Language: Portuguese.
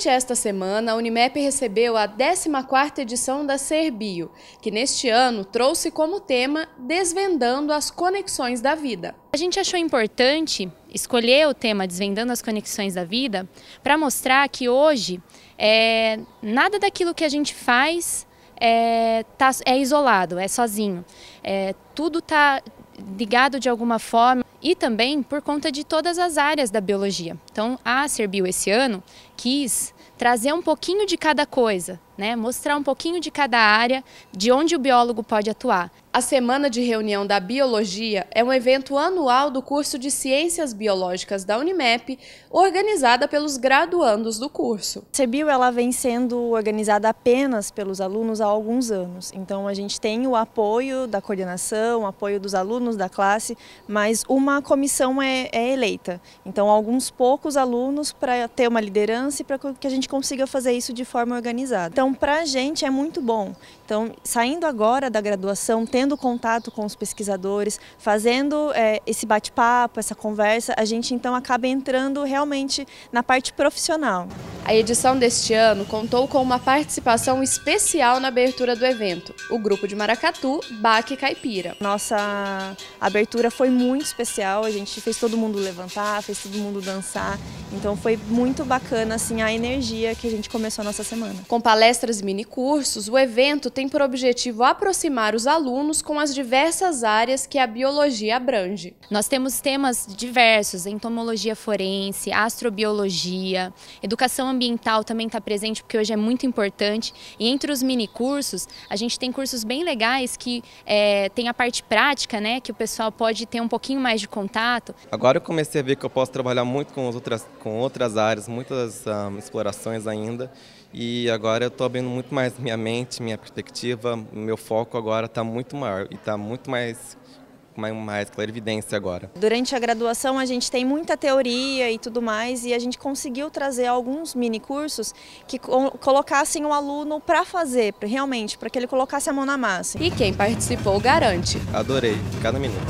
Durante esta semana, a Unimep recebeu a 14ª edição da Serbio, que neste ano trouxe como tema Desvendando as Conexões da Vida. A gente achou importante escolher o tema Desvendando as Conexões da Vida para mostrar que hoje é, nada daquilo que a gente faz é, tá, é isolado, é sozinho. É, tudo está ligado de alguma forma e também por conta de todas as áreas da biologia. Então, a Acerbio esse ano quis trazer um pouquinho de cada coisa, né? mostrar um pouquinho de cada área, de onde o biólogo pode atuar. A Semana de Reunião da Biologia é um evento anual do curso de Ciências Biológicas da Unimep, organizada pelos graduandos do curso. A CBio ela vem sendo organizada apenas pelos alunos há alguns anos, então a gente tem o apoio da coordenação, o apoio dos alunos da classe, mas uma comissão é, é eleita, então alguns poucos alunos para ter uma liderança e para que a gente consiga fazer isso de forma organizada. Então então, para a gente é muito bom. Então, saindo agora da graduação, tendo contato com os pesquisadores, fazendo é, esse bate-papo, essa conversa, a gente então acaba entrando realmente na parte profissional. A edição deste ano contou com uma participação especial na abertura do evento, o grupo de maracatu Baque Caipira. Nossa abertura foi muito especial, a gente fez todo mundo levantar, fez todo mundo dançar. Então foi muito bacana assim a energia que a gente começou a nossa semana. Com palestras e minicursos, o evento tem por objetivo aproximar os alunos com as diversas áreas que a biologia abrange. Nós temos temas diversos, entomologia forense, astrobiologia, educação ambiental também está presente porque hoje é muito importante. E entre os minicursos, a gente tem cursos bem legais que é, tem a parte prática, né, que o pessoal pode ter um pouquinho mais de contato. Agora eu comecei a ver que eu posso trabalhar muito com as outras com outras áreas, muitas um, explorações ainda. E agora eu estou abrindo muito mais minha mente, minha perspectiva, meu foco agora está muito maior e está muito mais mais clarividência agora. Durante a graduação a gente tem muita teoria e tudo mais e a gente conseguiu trazer alguns mini cursos que colocassem o aluno para fazer, realmente, para que ele colocasse a mão na massa. E quem participou garante. Adorei, cada minuto.